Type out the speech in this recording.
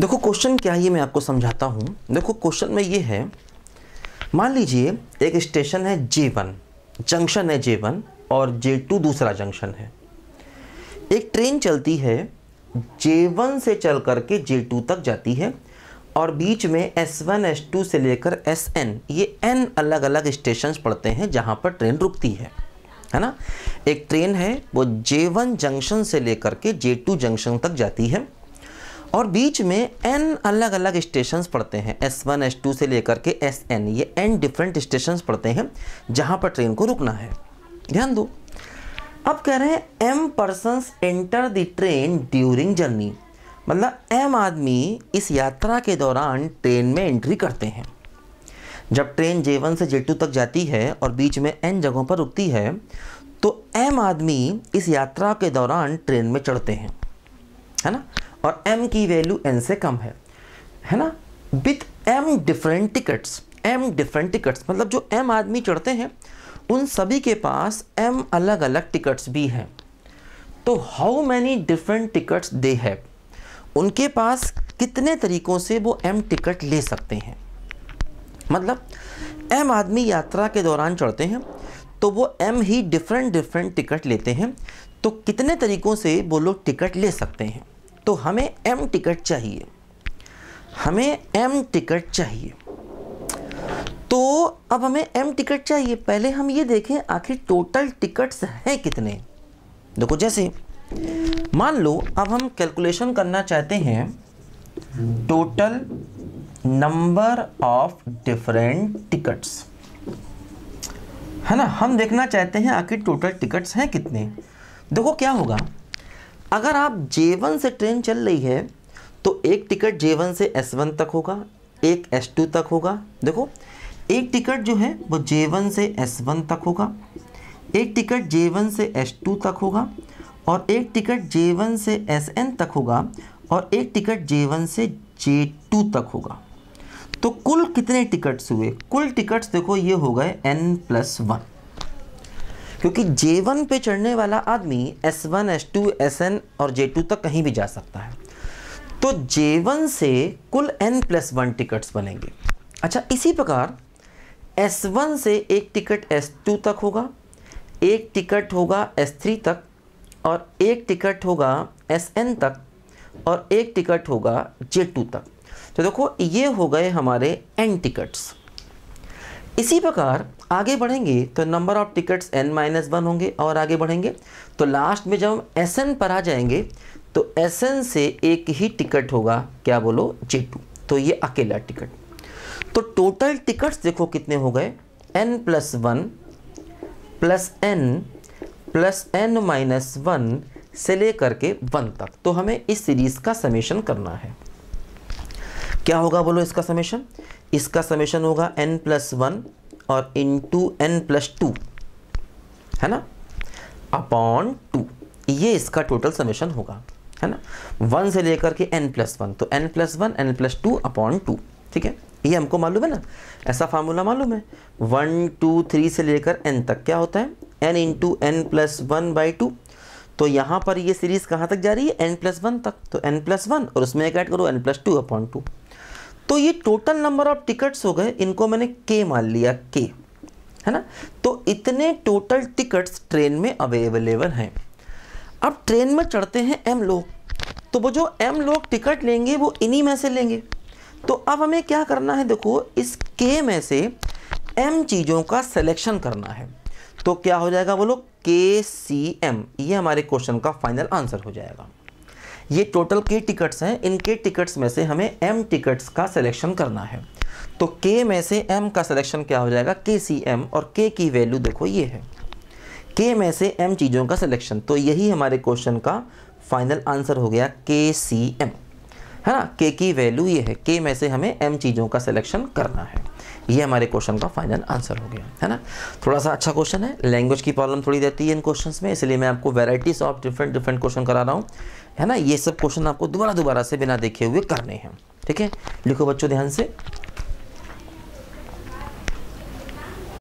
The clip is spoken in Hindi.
देखो क्वेश्चन क्या है ये मैं आपको समझाता हूँ देखो क्वेश्चन में ये है मान लीजिए एक स्टेशन है जे वन जंक्शन है जे वन और जे टू दूसरा जंक्शन है एक ट्रेन चलती है जे वन से चल करके जे टू तक जाती है और बीच में एस वन एस टू से लेकर एस एन ये एन अलग अलग स्टेशन पड़ते हैं जहाँ पर ट्रेन रुकती है है ना एक ट्रेन है वो जे वन जंक्शन से लेकर के जे टू जंक्शन तक जाती है और बीच में एन अलग अलग स्टेशन पड़ते हैं एस वन एस टू से लेकर के एस एन ये एन डिफरेंट स्टेशन पड़ते हैं जहाँ पर ट्रेन को रुकना है ध्यान दो अब कह रहे हैं M persons enter the train during journey मतलब एम आदमी इस यात्रा के दौरान ट्रेन में एंट्री करते हैं जब ट्रेन जे वन से जे टू तक जाती है और बीच में एन जगहों पर रुकती है तो एम आदमी इस यात्रा के दौरान ट्रेन में चढ़ते हैं है ना और m की वैल्यू n से कम है है ना with m different tickets m different tickets मतलब जो m आदमी चढ़ते हैं उन सभी के पास m अलग अलग टिकट्स भी हैं तो how many different tickets they have उनके पास कितने तरीक़ों से वो m टिकट ले सकते हैं मतलब m आदमी यात्रा के दौरान चढ़ते हैं तो वो m ही डिफरेंट डिफरेंट टिकट लेते हैं तो कितने तरीक़ों से वो लोग टिकट ले सकते हैं तो हमें एम टिकट चाहिए हमें एम टिकट चाहिए तो अब हमें एम टिकट चाहिए पहले हम ये देखें आखिर टोटल टिकट्स हैं कितने देखो जैसे मान लो अब हम कैलकुलेशन करना चाहते हैं total number of different tickets है ना हम देखना चाहते हैं आखिर टोटल टिकट्स हैं कितने देखो क्या होगा अगर आप जे से ट्रेन चल रही है तो एक टिकट जे से एस तक होगा एक एस तक होगा देखो एक टिकट जो है वो जे से एस तक होगा एक टिकट जे से एस तक होगा और एक टिकट जे से एस तक होगा और एक टिकट जे से जे तक होगा तो कुल कितने टिकट्स हुए कुल टिकट्स देखो ये हो गए एन प्लस वन क्योंकि J1 पे चढ़ने वाला आदमी S1, S2, Sn और J2 तक कहीं भी जा सकता है तो J1 से कुल n प्लस वन टिकट्स बनेंगे अच्छा इसी प्रकार S1 से एक टिकट S2 तक होगा एक टिकट होगा S3 तक और एक टिकट होगा Sn तक और एक टिकट होगा J2 तक तो देखो ये हो गए हमारे n टिकट्स इसी प्रकार आगे बढ़ेंगे तो number of tickets N minus one होंगे और आगे बढ़ेंगे तो लास्ट में जब हम एस एन पर आ जाएंगे तो एस एन से एक ही टिकट होगा क्या बोलो जे टू तो ये अकेला टिकट तो टोटल टिकट्स देखो कितने हो गए N plus one plus N plus N minus one से ले करके वन तक तो हमें इस सीरीज़ का समेशन करना है क्या होगा बोलो इसका समेशन इसका समेशन होगा एन प्लस वन और into N plus two है ना अपॉन टू ये इसका टोटल समेशन होगा है ना वन से लेकर के एन प्लस वन तो N plus one N plus two upon two ठीक है ये हमको मालूम है ना ऐसा फार्मूला मालूम है वन टू थ्री से लेकर एन तक क्या होता है N into N plus one by two तो यहाँ पर ये सीरीज़ कहाँ तक जा रही है एन प्लस वन तक तो एन प्लस वन और उसमें एक ऐड करो N plus two upon two तो ये टोटल नंबर ऑफ टिकट्स हो गए इनको मैंने के मान लिया के है ना तो इतने टोटल टिकट्स ट्रेन में अवेलेबल हैं अब ट्रेन में चढ़ते हैं एम लोग तो वो जो एम लोग टिकट लेंगे वो इन्हीं में से लेंगे तो अब हमें क्या करना है देखो इस के में से एम चीज़ों का सिलेक्शन करना है तो क्या हो जाएगा बोलो के सी एम ये हमारे क्वेश्चन का फाइनल आंसर हो जाएगा ये टोटल के टिकट्स हैं इन के टिकट्स में से हमें एम टिकट्स का सिलेक्शन करना है तो के में से एम का सिलेक्शन क्या हो जाएगा के सी एम और के की वैल्यू देखो ये है के में से एम चीज़ों का सिलेक्शन तो यही हमारे क्वेश्चन का फाइनल आंसर हो गया के सी एम है ना के की वैल्यू ये है के में से हमें एम चीज़ों का सिलेक्शन करना है ये हमारे क्वेश्चन का फाइनल आंसर हो गया है ना थोड़ा सा अच्छा क्वेश्चन है लैंग्वेज की प्रॉब्लम थोड़ी रहती है इन क्वेश्चन में इसलिए मैं आपको varieties of different different question करा रहा हूँ है ना ये सब क्वेश्चन आपको दोबारा दोबारा से बिना देखे हुए करने हैं ठीक है लिखो बच्चों ध्यान से